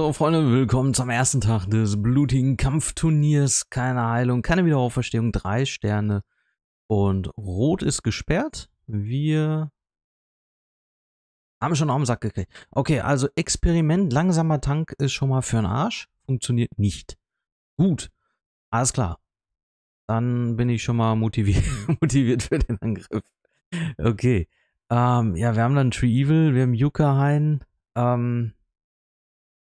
So, Freunde, willkommen zum ersten Tag des blutigen Kampfturniers. Keine Heilung, keine Wiederauferstehung, drei Sterne. Und Rot ist gesperrt. Wir haben schon auf den Sack gekriegt. Okay, also Experiment, langsamer Tank ist schon mal für den Arsch. Funktioniert nicht. Gut, alles klar. Dann bin ich schon mal motiviert, motiviert für den Angriff. Okay. Ähm, ja, wir haben dann Tree Evil, wir haben Yucca Hein. Ähm,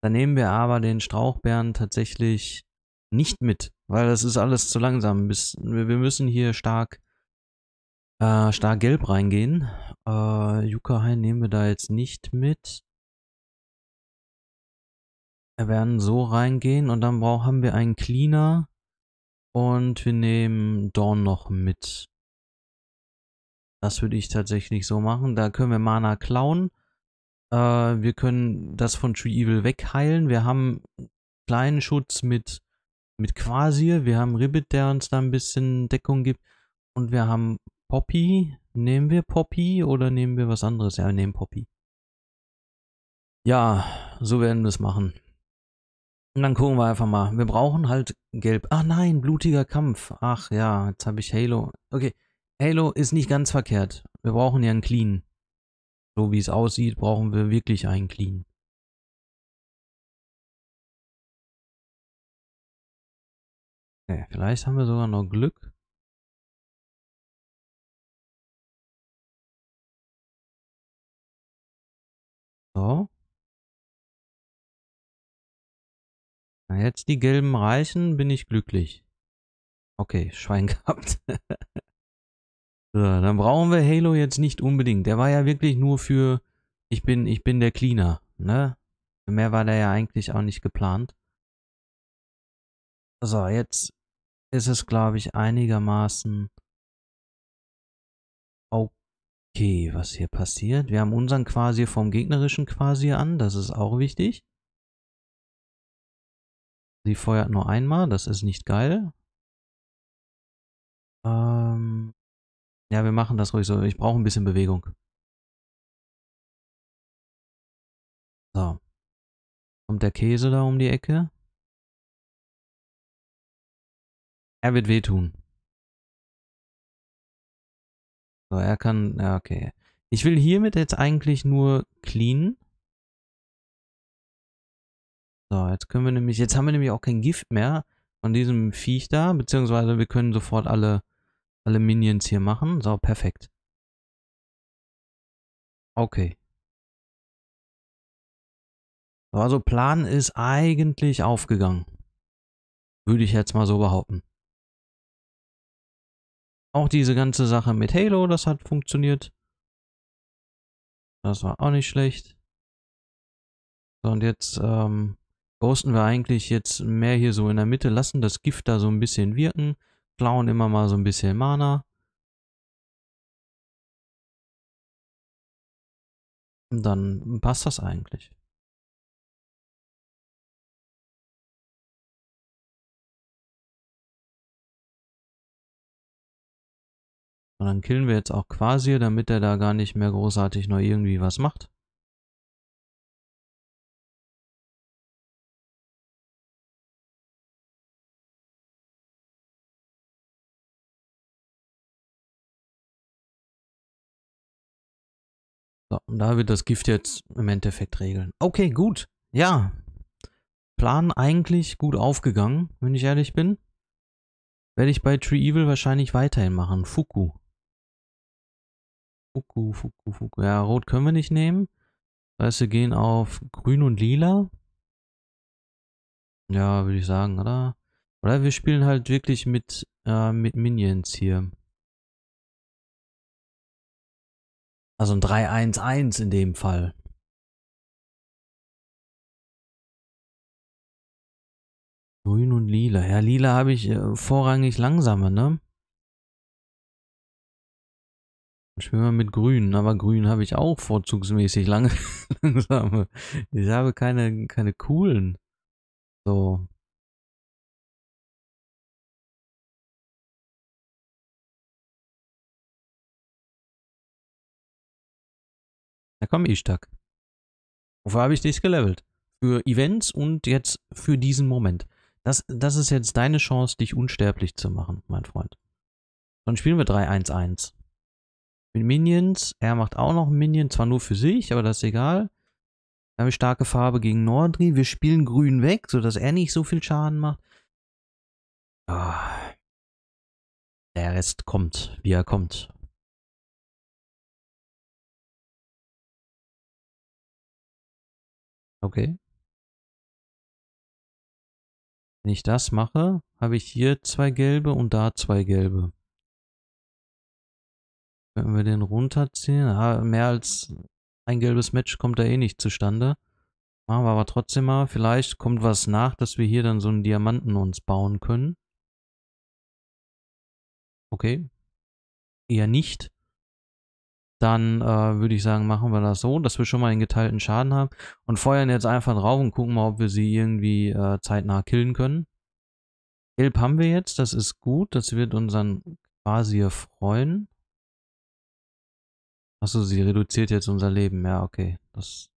da nehmen wir aber den Strauchbären tatsächlich nicht mit, weil das ist alles zu langsam. wir müssen hier stark, äh, stark gelb reingehen. Äh, Yukahain nehmen wir da jetzt nicht mit. Wir werden so reingehen und dann brauchen wir einen Cleaner und wir nehmen Dorn noch mit. Das würde ich tatsächlich so machen. Da können wir Mana klauen. Äh, wir können das von Tree Evil wegheilen. Wir haben kleinen Schutz mit, mit Quasir. Wir haben Ribbit, der uns da ein bisschen Deckung gibt. Und wir haben Poppy. Nehmen wir Poppy oder nehmen wir was anderes? Ja, wir nehmen Poppy. Ja, so werden wir es machen. Und dann gucken wir einfach mal. Wir brauchen halt gelb. Ach nein, blutiger Kampf. Ach ja, jetzt habe ich Halo. Okay, Halo ist nicht ganz verkehrt. Wir brauchen ja einen clean. So wie es aussieht, brauchen wir wirklich einen Clean. Ja, äh, vielleicht haben wir sogar noch Glück. So. Na jetzt die gelben reichen, bin ich glücklich. Okay, Schwein gehabt. So, dann brauchen wir Halo jetzt nicht unbedingt. Der war ja wirklich nur für, ich bin, ich bin der Cleaner, ne? Für mehr war der ja eigentlich auch nicht geplant. So, jetzt ist es, glaube ich, einigermaßen okay, was hier passiert. Wir haben unseren Quasi vom gegnerischen Quasi an, das ist auch wichtig. Sie feuert nur einmal, das ist nicht geil. Ähm, ja, wir machen das ruhig so. Ich brauche ein bisschen Bewegung. So. Kommt der Käse da um die Ecke? Er wird wehtun. So, er kann... Ja, okay. Ich will hiermit jetzt eigentlich nur cleanen. So, jetzt können wir nämlich... Jetzt haben wir nämlich auch kein Gift mehr von diesem Viech da. Beziehungsweise wir können sofort alle alle Minions hier machen. So, perfekt. Okay. So, also Plan ist eigentlich aufgegangen. Würde ich jetzt mal so behaupten. Auch diese ganze Sache mit Halo, das hat funktioniert. Das war auch nicht schlecht. So, und jetzt ähm, ghosten wir eigentlich jetzt mehr hier so in der Mitte, lassen das Gift da so ein bisschen wirken klauen immer mal so ein bisschen Mana. Und dann passt das eigentlich. Und dann killen wir jetzt auch quasi, damit er da gar nicht mehr großartig noch irgendwie was macht. Und da wird das Gift jetzt im Endeffekt regeln. Okay, gut. Ja. Plan eigentlich gut aufgegangen, wenn ich ehrlich bin. Werde ich bei Tree Evil wahrscheinlich weiterhin machen. Fuku. Fuku, Fuku, Fuku. Ja, Rot können wir nicht nehmen. Das heißt, gehen auf Grün und Lila. Ja, würde ich sagen, oder? Oder wir spielen halt wirklich mit, äh, mit Minions hier. Also ein 3-1-1 in dem Fall. Grün und lila. Ja, lila habe ich äh, vorrangig langsame, ne? Ich spiele mal mit grün, aber grün habe ich auch vorzugsmäßig lange, langsame. Ich habe keine, keine coolen. So. Da ich Ishtag. Wofür habe ich dich gelevelt? Für Events und jetzt für diesen Moment. Das, das ist jetzt deine Chance, dich unsterblich zu machen, mein Freund. Dann spielen wir 3-1-1. Mit Minions. Er macht auch noch Minion, zwar nur für sich, aber das ist egal. Da habe ich starke Farbe gegen Nordri. Wir spielen grün weg, sodass er nicht so viel Schaden macht. Ah. Der Rest kommt, wie er kommt. Okay. Wenn ich das mache, habe ich hier zwei gelbe und da zwei gelbe. Wenn wir den runterziehen, ah, mehr als ein gelbes Match kommt da eh nicht zustande. Machen wir aber trotzdem mal. Vielleicht kommt was nach, dass wir hier dann so einen Diamanten uns bauen können. Okay. Eher nicht dann äh, würde ich sagen, machen wir das so, dass wir schon mal einen geteilten Schaden haben und feuern jetzt einfach drauf und gucken mal, ob wir sie irgendwie äh, zeitnah killen können. Gelb haben wir jetzt, das ist gut, das wird unseren quasi freuen. Achso, sie reduziert jetzt unser Leben, ja okay, das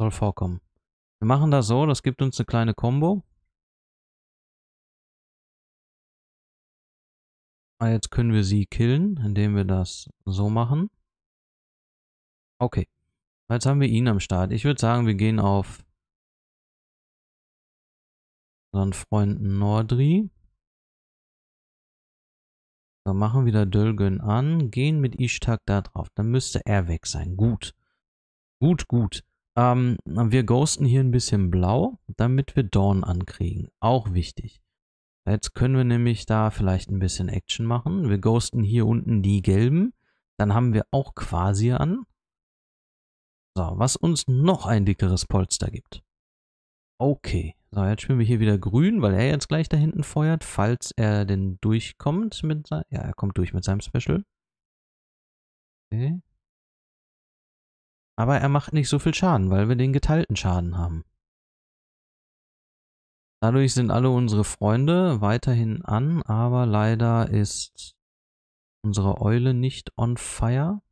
soll vorkommen. Wir machen das so, das gibt uns eine kleine Combo. Ah, jetzt können wir sie killen, indem wir das so machen. Okay. Jetzt haben wir ihn am Start. Ich würde sagen, wir gehen auf unseren Freund Nordri. So, machen wieder Dölgen an, gehen mit Ishtag da drauf. Dann müsste er weg sein. Gut. Gut, gut. Ähm, wir ghosten hier ein bisschen blau, damit wir Dawn ankriegen. Auch wichtig. Jetzt können wir nämlich da vielleicht ein bisschen Action machen. Wir ghosten hier unten die gelben. Dann haben wir auch quasi an. So, was uns noch ein dickeres Polster gibt. Okay. So, jetzt spielen wir hier wieder grün, weil er jetzt gleich da hinten feuert, falls er denn durchkommt mit Ja, er kommt durch mit seinem Special. Okay. Aber er macht nicht so viel Schaden, weil wir den geteilten Schaden haben. Dadurch sind alle unsere Freunde weiterhin an, aber leider ist unsere Eule nicht on fire.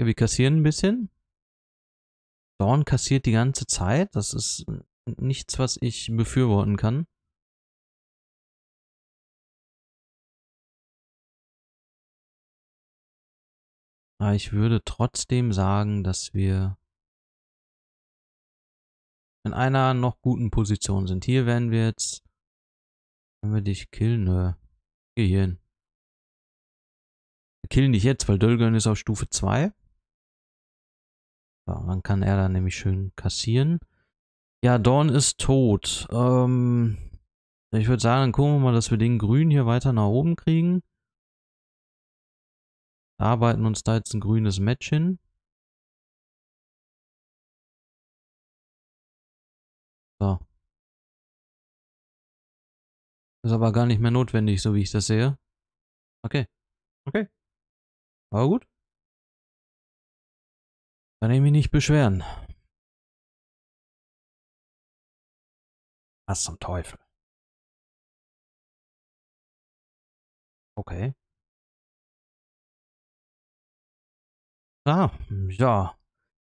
Okay, wir kassieren ein bisschen. Dorn kassiert die ganze Zeit. Das ist nichts, was ich befürworten kann. Aber ich würde trotzdem sagen, dass wir in einer noch guten Position sind. Hier werden wir jetzt... Wenn wir dich killen, nö. Geh hier hin. Wir killen dich jetzt, weil Dölgern ist auf Stufe 2. So, dann kann er da nämlich schön kassieren. Ja, Dorn ist tot. Ähm, ich würde sagen, dann gucken wir mal, dass wir den Grün hier weiter nach oben kriegen. Arbeiten uns da jetzt ein grünes Match hin. So. Ist aber gar nicht mehr notwendig, so wie ich das sehe. Okay. Okay. Aber gut. Kann ich mich nicht beschweren. Was zum Teufel? Okay. Ah, ja.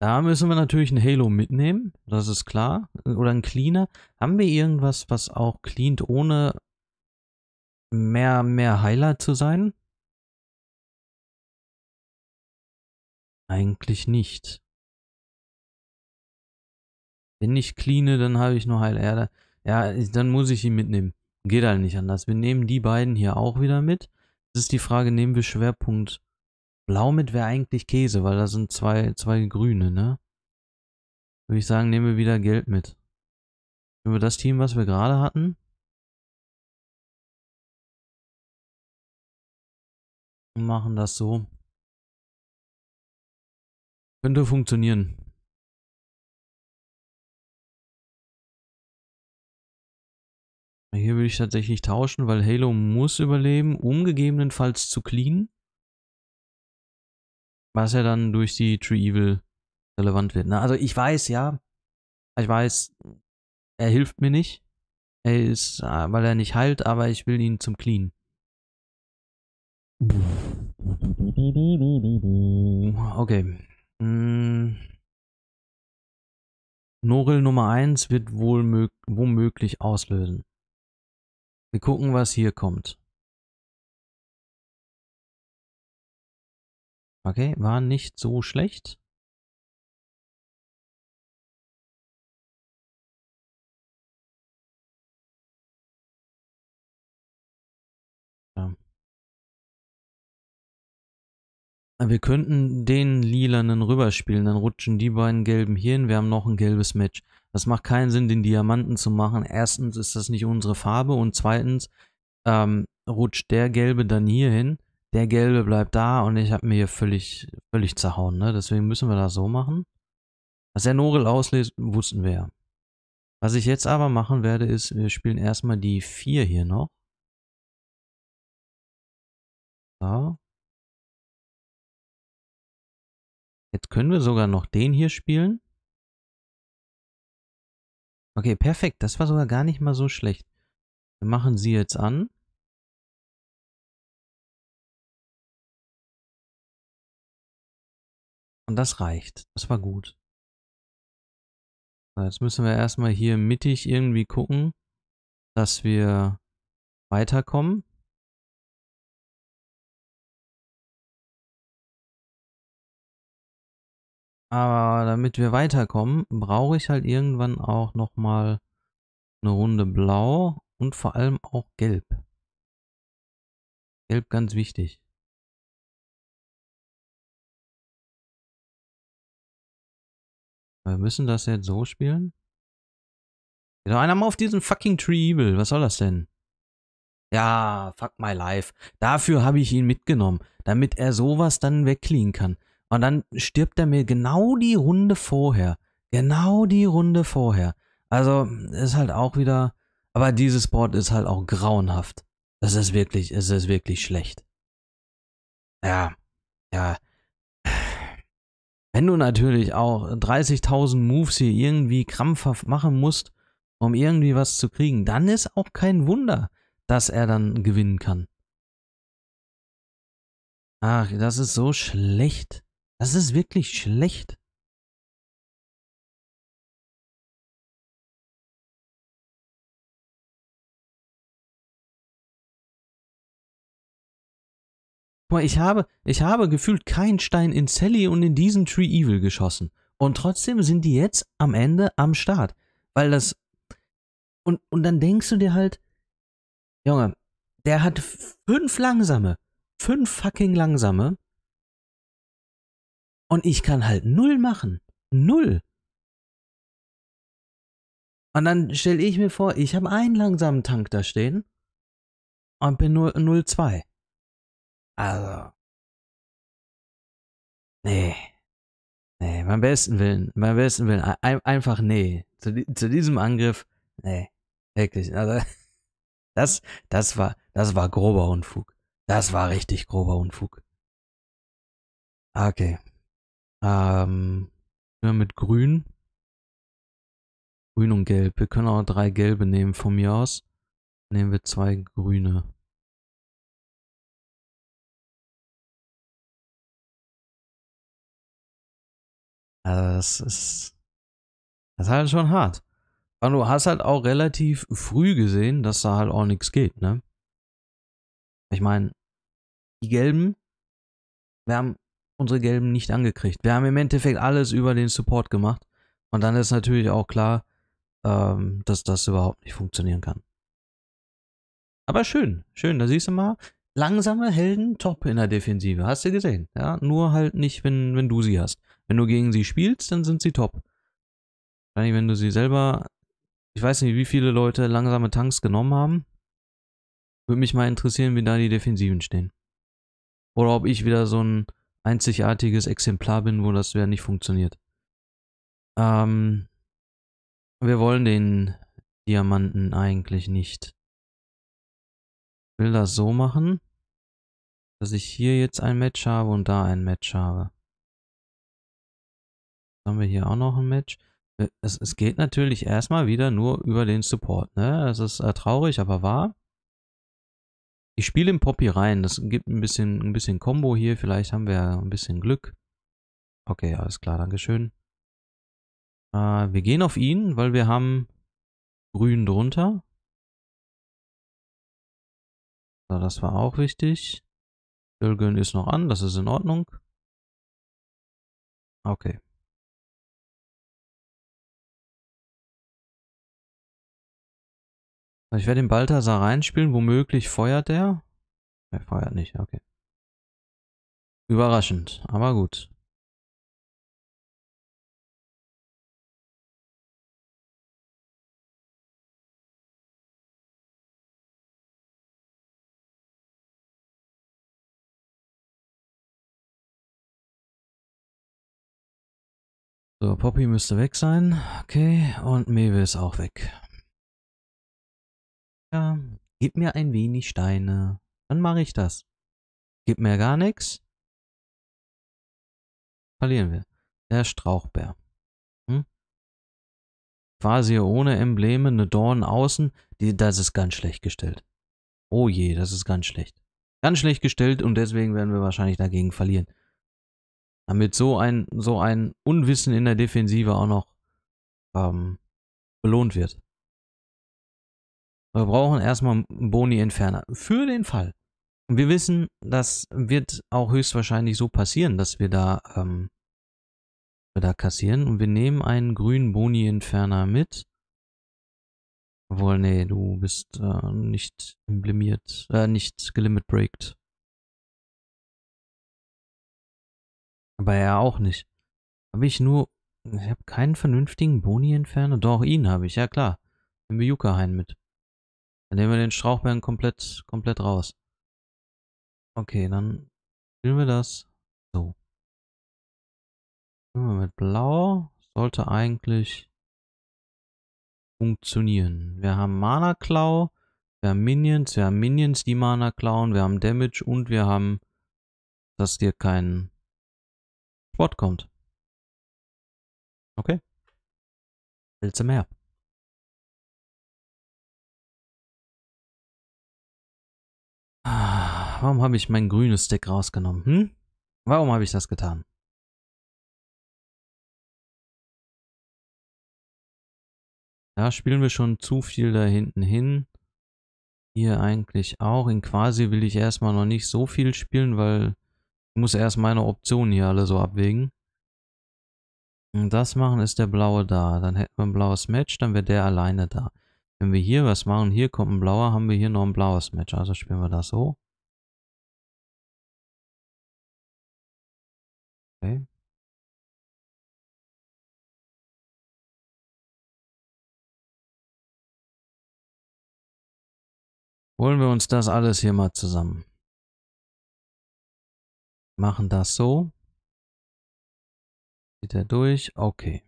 Da müssen wir natürlich ein Halo mitnehmen, das ist klar. Oder ein Cleaner. Haben wir irgendwas, was auch cleant, ohne mehr, mehr Highlight zu sein? Eigentlich nicht. Wenn ich cleane, dann habe ich nur Heilerde. Ja, dann muss ich ihn mitnehmen. Geht halt nicht anders. Wir nehmen die beiden hier auch wieder mit. Das ist die Frage, nehmen wir Schwerpunkt Blau mit wäre eigentlich Käse, weil da sind zwei, zwei grüne, ne? Würde ich sagen, nehmen wir wieder Geld mit. Nehmen wir das Team, was wir gerade hatten. Und machen das so. Könnte funktionieren. Hier würde ich tatsächlich tauschen, weil Halo muss überleben, um gegebenenfalls zu cleanen. Was ja dann durch die True Evil relevant wird. Ne? Also ich weiß, ja. Ich weiß, er hilft mir nicht. Er ist, äh, weil er nicht heilt, aber ich will ihn zum Clean. Okay. Hm. Noril Nummer 1 wird wohl womöglich auslösen. Wir gucken, was hier kommt. Okay, war nicht so schlecht. Wir könnten den lilanen rüberspielen, dann rutschen die beiden gelben hier hin, wir haben noch ein gelbes Match. Das macht keinen Sinn, den Diamanten zu machen. Erstens ist das nicht unsere Farbe und zweitens ähm, rutscht der gelbe dann hier hin der gelbe bleibt da und ich habe mir hier völlig, völlig zerhauen. Ne? Deswegen müssen wir das so machen. Was der Nogel auslässt, wussten wir ja. Was ich jetzt aber machen werde, ist, wir spielen erstmal die 4 hier noch. So. Jetzt können wir sogar noch den hier spielen. Okay, perfekt. Das war sogar gar nicht mal so schlecht. Wir machen sie jetzt an. Und das reicht. Das war gut. jetzt müssen wir erstmal hier mittig irgendwie gucken, dass wir weiterkommen. Aber damit wir weiterkommen, brauche ich halt irgendwann auch nochmal eine Runde blau und vor allem auch gelb. Gelb ganz wichtig. Wir müssen das jetzt so spielen? Geht genau, doch einer mal auf diesen fucking Tree Evil. Was soll das denn? Ja, fuck my life. Dafür habe ich ihn mitgenommen, damit er sowas dann wegclean kann. Und dann stirbt er mir genau die Runde vorher. Genau die Runde vorher. Also ist halt auch wieder. Aber dieses Board ist halt auch grauenhaft. Das ist wirklich, es ist wirklich schlecht. Ja, ja. Wenn du natürlich auch 30.000 Moves hier irgendwie krampfhaft machen musst, um irgendwie was zu kriegen, dann ist auch kein Wunder, dass er dann gewinnen kann. Ach, das ist so schlecht. Das ist wirklich schlecht. mal, ich habe, ich habe gefühlt keinen Stein in Sally und in diesen Tree Evil geschossen. Und trotzdem sind die jetzt am Ende am Start. Weil das. Und, und dann denkst du dir halt, Junge, der hat fünf langsame. Fünf fucking langsame. Und ich kann halt null machen. Null. Und dann stelle ich mir vor, ich habe einen langsamen Tank da stehen und bin nur 0,2. Also. Nee. Nee, beim besten Willen, beim besten Willen, ein, einfach nee. Zu, zu, diesem Angriff, nee. Wirklich. Also, das, das war, das war grober Unfug. Das war richtig grober Unfug. Okay. Ähm, mit grün. Grün und gelb. Wir können auch drei gelbe nehmen von mir aus. Nehmen wir zwei grüne. Also das ist, das ist halt schon hart. Und du hast halt auch relativ früh gesehen, dass da halt auch nichts geht, ne? Ich meine, die Gelben, wir haben unsere Gelben nicht angekriegt. Wir haben im Endeffekt alles über den Support gemacht. Und dann ist natürlich auch klar, ähm, dass das überhaupt nicht funktionieren kann. Aber schön, schön, da siehst du mal, langsame Helden top in der Defensive, hast du gesehen. Ja, nur halt nicht, wenn, wenn du sie hast. Wenn du gegen sie spielst, dann sind sie top. Wahrscheinlich, Wenn du sie selber, ich weiß nicht, wie viele Leute langsame Tanks genommen haben, würde mich mal interessieren, wie da die Defensiven stehen. Oder ob ich wieder so ein einzigartiges Exemplar bin, wo das wieder nicht funktioniert. Ähm, wir wollen den Diamanten eigentlich nicht. Ich will das so machen, dass ich hier jetzt ein Match habe und da ein Match habe haben wir hier auch noch ein Match. Äh, es, es geht natürlich erstmal wieder nur über den Support. Ne? Das ist äh, traurig, aber wahr. Ich spiele im Poppy rein. Das gibt ein bisschen, ein bisschen Combo hier. Vielleicht haben wir ein bisschen Glück. Okay, alles klar, Dankeschön. Äh, wir gehen auf ihn, weil wir haben grün drunter. So, das war auch wichtig. Ölgön ist noch an, das ist in Ordnung. Okay. Also ich werde den Balthasar reinspielen, womöglich feuert er. Er feuert nicht, okay. Überraschend, aber gut. So, Poppy müsste weg sein. Okay, und Mewe ist auch weg. Ja, gib mir ein wenig Steine. Dann mache ich das. Gib mir gar nichts. Verlieren wir. Der Strauchbär. Hm? Quasi ohne Embleme, eine Dorn außen. Die, das ist ganz schlecht gestellt. Oh je, das ist ganz schlecht. Ganz schlecht gestellt und deswegen werden wir wahrscheinlich dagegen verlieren. Damit so ein, so ein Unwissen in der Defensive auch noch ähm, belohnt wird. Wir brauchen erstmal Boni Entferner. Für den Fall. wir wissen, das wird auch höchstwahrscheinlich so passieren, dass wir da, ähm, wir da kassieren. Und wir nehmen einen grünen Boni Entferner mit. Obwohl, nee, du bist äh, nicht emblemiert, äh, nicht gelimit breaked. Aber er auch nicht. Habe ich nur. Ich habe keinen vernünftigen Boni Entferner. Doch, ihn habe ich, ja klar. Den Biyuka-Hain mit. Dann nehmen wir den Strauchbeeren komplett, komplett raus. Okay, dann spielen wir das so. Spielen wir mit Blau. Sollte eigentlich funktionieren. Wir haben Mana-Klau, wir haben Minions, wir haben Minions, die Mana klauen, wir haben Damage und wir haben, dass dir kein Spot kommt. Okay. Willst du mehr? Ah, warum habe ich mein grünes Deck rausgenommen? Hm? Warum habe ich das getan? Da spielen wir schon zu viel da hinten hin. Hier eigentlich auch. In Quasi will ich erstmal noch nicht so viel spielen, weil ich muss erst meine Optionen hier alle so abwägen. Und das machen ist der blaue da. Dann hätten wir ein blaues Match, dann wäre der alleine da. Wenn wir hier was machen, hier kommt ein blauer, haben wir hier noch ein blaues Match. Also spielen wir das so. Okay. Holen wir uns das alles hier mal zusammen. Machen das so. Geht er durch? Okay.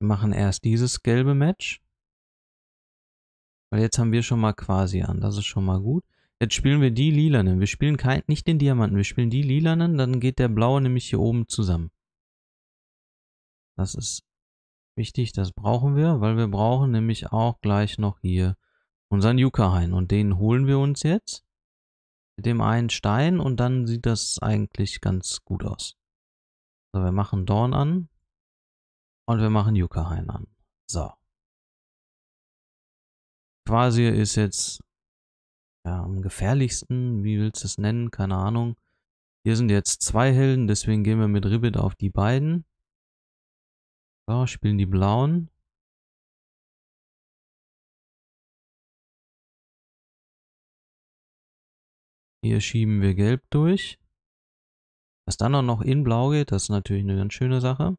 Wir machen erst dieses gelbe Match. Weil jetzt haben wir schon mal quasi an. Das ist schon mal gut. Jetzt spielen wir die lilanen. Wir spielen kein, nicht den Diamanten. Wir spielen die lilanen. Dann geht der blaue nämlich hier oben zusammen. Das ist wichtig. Das brauchen wir, weil wir brauchen nämlich auch gleich noch hier unseren Yucca-Hain. Und den holen wir uns jetzt. Mit dem einen Stein. Und dann sieht das eigentlich ganz gut aus. So, wir machen Dorn an und wir machen Yuka Hainan. So. Quasi ist jetzt ja, am gefährlichsten, wie willst du es nennen, keine Ahnung. Hier sind jetzt zwei Helden, deswegen gehen wir mit Ribbit auf die beiden. So, spielen die blauen. Hier schieben wir gelb durch. Was dann auch noch in blau geht, das ist natürlich eine ganz schöne Sache.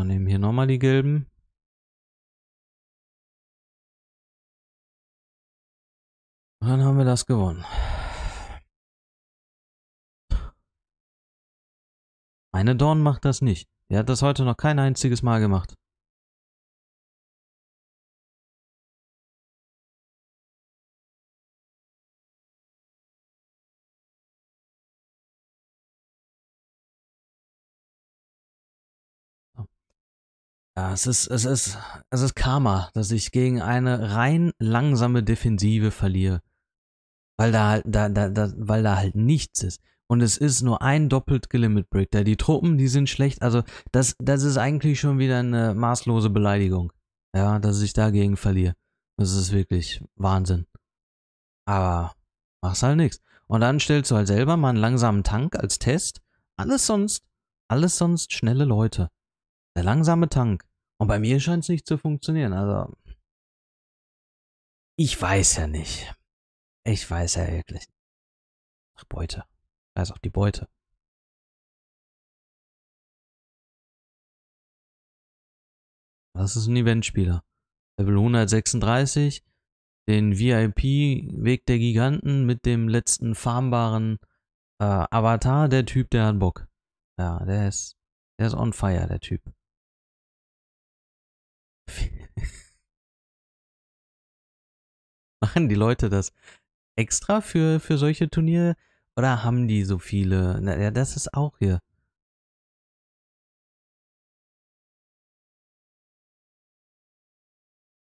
Wir nehmen hier nochmal die gelben. Dann haben wir das gewonnen. Meine Dorn macht das nicht. Er hat das heute noch kein einziges Mal gemacht. Ja, es ist, es ist, es ist Karma, dass ich gegen eine rein langsame Defensive verliere. Weil da halt, da, da, da, weil da halt nichts ist. Und es ist nur ein doppelt gelimit Breakdown. Die Truppen, die sind schlecht. Also, das, das ist eigentlich schon wieder eine maßlose Beleidigung. Ja, dass ich dagegen verliere. Das ist wirklich Wahnsinn. Aber machst halt nichts. Und dann stellst du halt selber mal einen langsamen Tank als Test. Alles sonst, alles sonst schnelle Leute. Der langsame Tank und bei mir scheint es nicht zu funktionieren. Also, ich weiß ja nicht. Ich weiß ja wirklich. Ach, Beute. Scheiß auch die Beute. Das ist ein Eventspieler? Level 136, den VIP-Weg der Giganten mit dem letzten farmbaren äh, Avatar, der Typ, der hat Bock. Ja, der ist, der ist on fire, der Typ. Machen die Leute das extra für, für solche Turniere oder haben die so viele? Na, ja, das ist auch hier.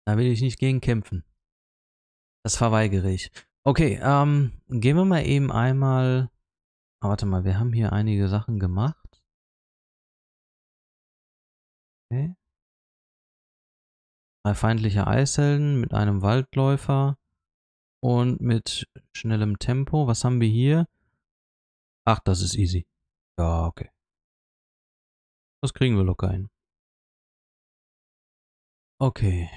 Da will ich nicht gegen kämpfen. Das verweigere ich. Okay, ähm, gehen wir mal eben einmal... Ah, warte mal, wir haben hier einige Sachen gemacht. Okay. Drei feindliche Eishelden mit einem Waldläufer und mit schnellem Tempo. Was haben wir hier? Ach, das ist easy. Ja, okay. Das kriegen wir locker hin. Okay.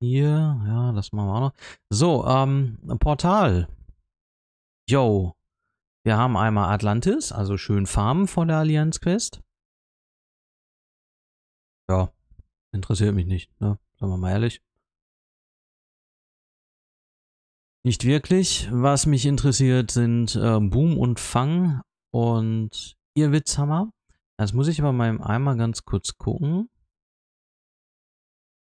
Hier, ja, das machen wir auch noch. So, ähm, Portal. Yo. Wir haben einmal Atlantis, also schön Farmen vor der Allianz Quest. Ja, interessiert mich nicht, ne? Sagen wir mal ehrlich. Nicht wirklich. Was mich interessiert, sind äh, Boom und Fang und ihr Witzhammer. Das muss ich aber mal im Eimer ganz kurz gucken.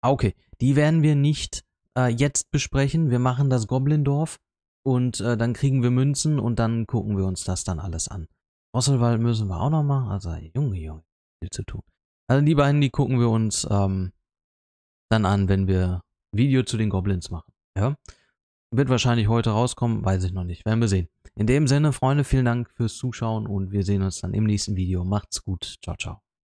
Ah, okay, die werden wir nicht äh, jetzt besprechen. Wir machen das Goblindorf und äh, dann kriegen wir Münzen und dann gucken wir uns das dann alles an. Rosselwald müssen wir auch noch machen. Also, Junge, Junge, viel zu tun. Also die beiden, die gucken wir uns ähm, dann an, wenn wir ein Video zu den Goblins machen. Ja? Wird wahrscheinlich heute rauskommen, weiß ich noch nicht. Werden wir sehen. In dem Sinne, Freunde, vielen Dank fürs Zuschauen und wir sehen uns dann im nächsten Video. Macht's gut. Ciao, ciao.